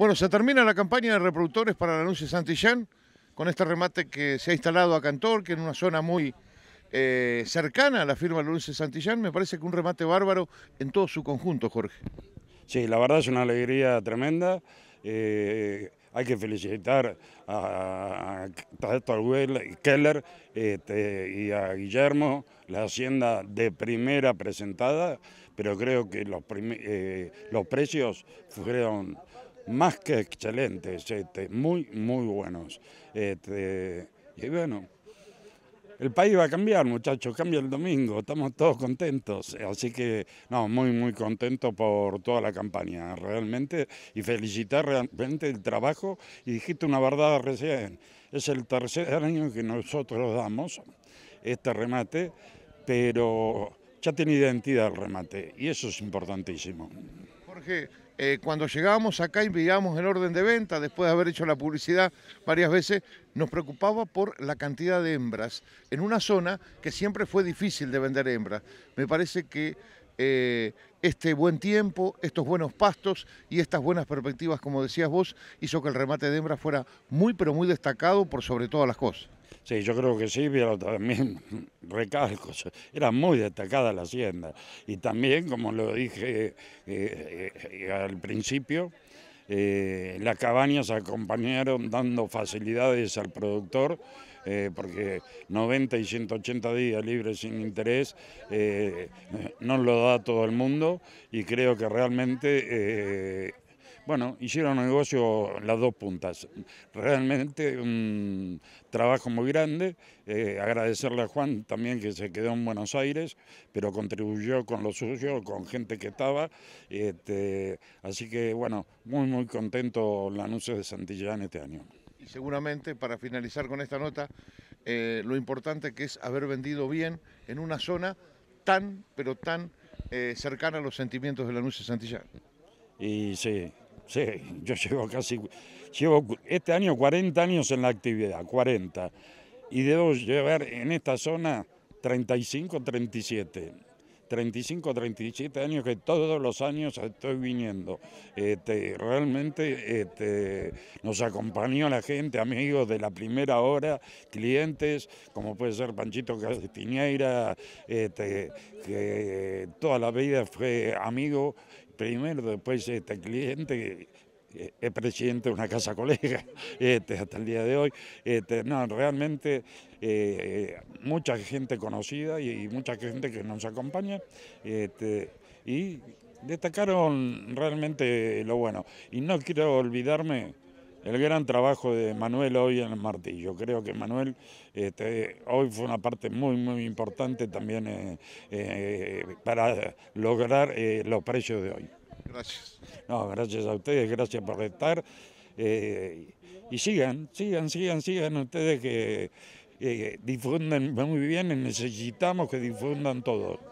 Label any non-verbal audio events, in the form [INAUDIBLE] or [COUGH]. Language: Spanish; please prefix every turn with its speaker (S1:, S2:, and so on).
S1: Bueno, se termina la campaña de reproductores para la Luce Santillán con este remate que se ha instalado a Cantor, que en una zona muy eh, cercana a la firma Luce Santillán. Me parece que un remate bárbaro en todo su conjunto, Jorge. Sí, la verdad es una alegría tremenda.
S2: Eh, hay que felicitar a Tato y Keller este, y a Guillermo, la hacienda de primera presentada, pero creo que los eh, precios fueron más que excelentes, este, muy, muy buenos. Este, y bueno, el país va a cambiar, muchachos, cambia el domingo, estamos todos contentos. Así que, no, muy, muy contentos por toda la campaña, realmente, y felicitar realmente el trabajo. Y dijiste una verdad recién, es el tercer año que nosotros damos este remate, pero ya tiene identidad el remate, y eso es importantísimo.
S1: Jorge, eh, cuando llegábamos acá y el orden de venta, después de haber hecho la publicidad varias veces, nos preocupaba por la cantidad de hembras en una zona que siempre fue difícil de vender hembras. Me parece que eh, este buen tiempo, estos buenos pastos y estas buenas perspectivas, como decías vos, hizo que el remate de hembra fuera muy, pero muy destacado por sobre todas las cosas. Sí, yo creo que sí, pero también [LAUGHS] recalco, era muy destacada la hacienda.
S2: Y también, como lo dije eh, eh, eh, al principio, eh, las cabañas acompañaron dando facilidades al productor, eh, porque 90 y 180 días libres sin interés eh, no lo da todo el mundo y creo que realmente bueno, hicieron un negocio las dos puntas. Realmente un trabajo muy grande. Eh, agradecerle a Juan también que se quedó en Buenos Aires, pero contribuyó con lo suyo, con gente que estaba. Este, así que bueno, muy muy contento la anuncio de Santillán este año.
S1: Y seguramente para finalizar con esta nota, eh, lo importante que es haber vendido bien en una zona tan, pero tan eh, cercana a los sentimientos de la de Santillán. Y sí, Sí,
S2: yo llevo casi, llevo este año 40 años en la actividad, 40. Y debo llevar en esta zona 35, 37. 35, 37 años que todos los años estoy viniendo. Este, realmente este, nos acompañó la gente, amigos de la primera hora, clientes, como puede ser Panchito Castiñeira, este, que toda la vida fue amigo primero, después este cliente es eh, presidente de una casa colega [LAUGHS] este, hasta el día de hoy. Este, realmente eh, mucha gente conocida y, mucha gente que nos acompaña. Este, y destacaron realmente lo bueno. Y no quiero olvidarme el gran trabajo de Manuel hoy en el martillo. Creo que Manuel este, hoy fue una parte muy, muy importante también eh, eh, para lograr eh, los precios de hoy. Gracias. No, gracias a ustedes, gracias por estar. y sigan, sigan, sigan, sigan ustedes que difunden muy bien y necesitamos que difundan todo.